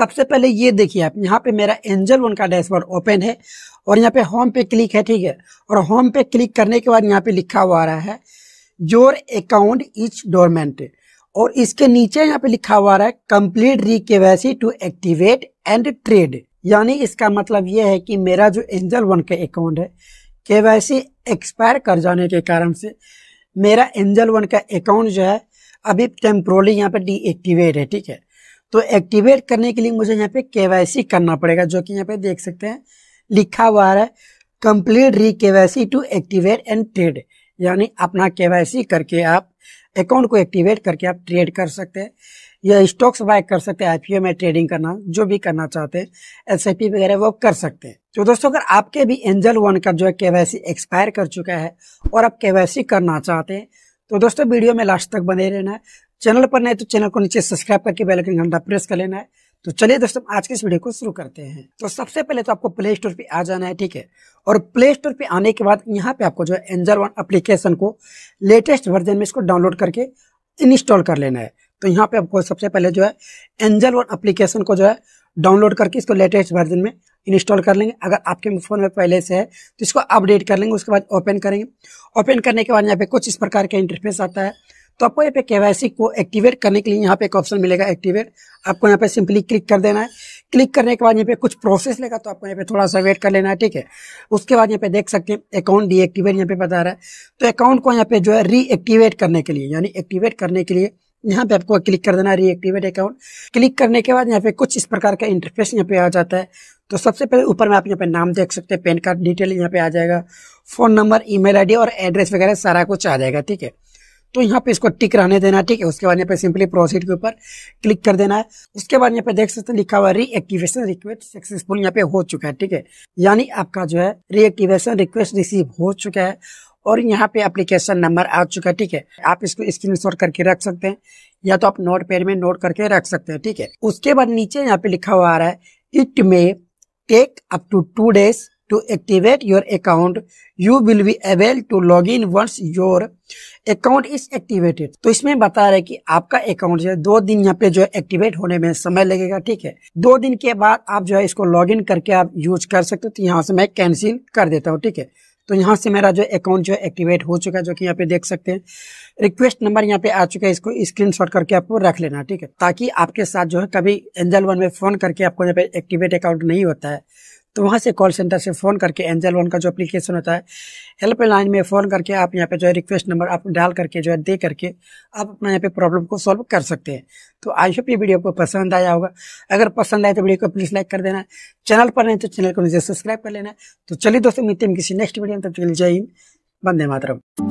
सबसे पहले ये देखिए आप यहाँ पे मेरा एंजल वन का डैशबोर्ड ओपन है और यहाँ पे होम पे क्लिक है ठीक है और होम पे क्लिक करने के बाद यहाँ पे लिखा हुआ आ रहा है योर अकाउंट इच डोरमेंट और इसके नीचे यहाँ पे लिखा हुआ रहा है complete re KYC to activate and trade यानी इसका मतलब यह है कि मेरा जो एंजल वन का अकाउंट है वैसी एक्सपायर कर जाने के कारण से मेरा एंजल वन का अकाउंट जो है अभी टेम्प्रोली यहाँ पे डीएक्टिवेट है ठीक है तो एक्टिवेट करने के लिए मुझे यहाँ पे के करना पड़ेगा जो कि यहाँ पे देख सकते हैं लिखा हुआ है कंप्लीट री के टू एक्टिवेट एंड ट्रेड यानी अपना के करके आप अकाउंट को एक्टिवेट करके आप ट्रेड कर सकते हैं या स्टॉक्स बाय कर सकते हैं आईपीओ में ट्रेडिंग करना जो भी करना चाहते हैं एस वगैरह वो कर सकते हैं तो दोस्तों अगर आपके भी एंजल वन का जो है के एक्सपायर कर चुका है और आप के करना चाहते हैं तो दोस्तों वीडियो में लास्ट तक बने रहना है चैनल पर नए तो चैनल को नीचे सब्सक्राइब करके बेल आइकन घंटा प्रेस कर लेना है तो चलिए दोस्तों आज के इस वीडियो को शुरू करते हैं तो सबसे पहले तो आपको प्ले स्टोर पे आ जाना है ठीक है और प्ले स्टोर पे आने के बाद यहाँ पे आपको जो है एंजल वन एप्लीकेशन को लेटेस्ट वर्जन में इसको डाउनलोड करके इंस्टॉल कर लेना है तो यहाँ पे आपको सबसे पहले जो है एंजल वन एप्लीकेशन को जो है डाउनलोड करके इसको लेटेस्ट वर्जन में इंस्टॉल कर लेंगे अगर आपके फ़ोन में पहले से है तो इसको अपडेट कर लेंगे उसके बाद ओपन करेंगे ओपन करने के बाद यहाँ पे कुछ इस प्रकार का इंटरफेस आता है तो आपको यहाँ पे के को एक्टिवेट करने के लिए यहाँ पे एक ऑप्शन मिलेगा एक्टिवेट आपको यहाँ पे सिंपली क्लिक कर देना है क्लिक करने के बाद यहाँ पे कुछ प्रोसेस लेगा तो आपको यहाँ पे थोड़ा सा वेट कर लेना है ठीक है उसके बाद यहाँ पे देख सकते हैं अकाउंट डीएक्टिवेट यहाँ पे बता रहा है तो अकाउंट को यहाँ पे जो है रीएक्टिवेट करने के लिए यानी एक्टिवेट करने के लिए यहाँ पे आपको क्लिक कर देना है रीएक्टिवेट अकाउंट क्लिक करने के बाद यहाँ पे कुछ इस प्रकार का इंटरफेस यहाँ पे आ जाता है तो सबसे पहले ऊपर में आप यहाँ पे नाम देख सकते हैं पैन कार्ड डिटेल यहाँ पे आ जाएगा फोन नंबर ईमेल आईडी और एड्रेस वगैरह सारा कुछ आ जाएगा ठीक है तो यहाँ पे इसको टिक रहने देना है ठीक है उसके बाद यहाँ पे सिंपली प्रोसीड के ऊपर क्लिक कर देना है उसके बाद यहाँ पे देख सकते हैं लिखा हुआ रीएक्टिवेशन रिक्वेस्ट सक्सेसफुल यहाँ पे हो चुका है ठीक है यानी आपका जो है रीएक्टिवेशन रिक्वेस्ट रिसीव हो चुका है और यहाँ पे एप्लीकेशन नंबर आ चुका है ठीक है आप इसको स्क्रीन करके रख सकते हैं या तो आप नोट पेड में नोट करके रख सकते हैं ठीक है उसके बाद नीचे यहाँ पे लिखा हुआ आ रहा है it may take up to two days to activate your account you will be able to log in once your account is activated तो इसमें बता रहे है कि आपका अकाउंट जो है दो दिन यहाँ पे जो है एक्टिवेट होने में समय लगेगा ठीक है दो दिन के बाद आप जो है इसको लॉग इन करके आप यूज कर सकते हो तो यहाँ से मैं कैंसिल कर देता हूँ ठीक है तो यहाँ से मेरा जो अकाउंट जो है एक्टिवेट हो चुका है जो कि यहाँ पे देख सकते हैं रिक्वेस्ट नंबर यहाँ पे आ चुका है इसको स्क्रीनशॉट करके आपको रख लेना ठीक है ताकि आपके साथ जो है कभी एंजल वन में फोन करके आपको यहाँ पे एक्टिवेट अकाउंट नहीं होता है तो वहाँ से कॉल सेंटर से फ़ोन करके एंजल वन का जो अप्लीकेशन होता है हेल्पलाइन में फ़ोन करके आप यहाँ पे जो है रिक्वेस्ट नंबर आप डाल करके जो है दे करके आप अपना यहाँ पे प्रॉब्लम को सॉल्व कर सकते हैं तो आई होप ये वीडियो आपको पसंद आया होगा अगर पसंद आए तो वीडियो को प्लीज़ लाइक कर देना चैनल पर नहीं तो चैनल को मुझे सब्सक्राइब कर लेना तो चलिए दोस्तों मिलते हैं किसी नेक्स्ट वीडियो में तब चलिए जय हिंद वंदे मातरम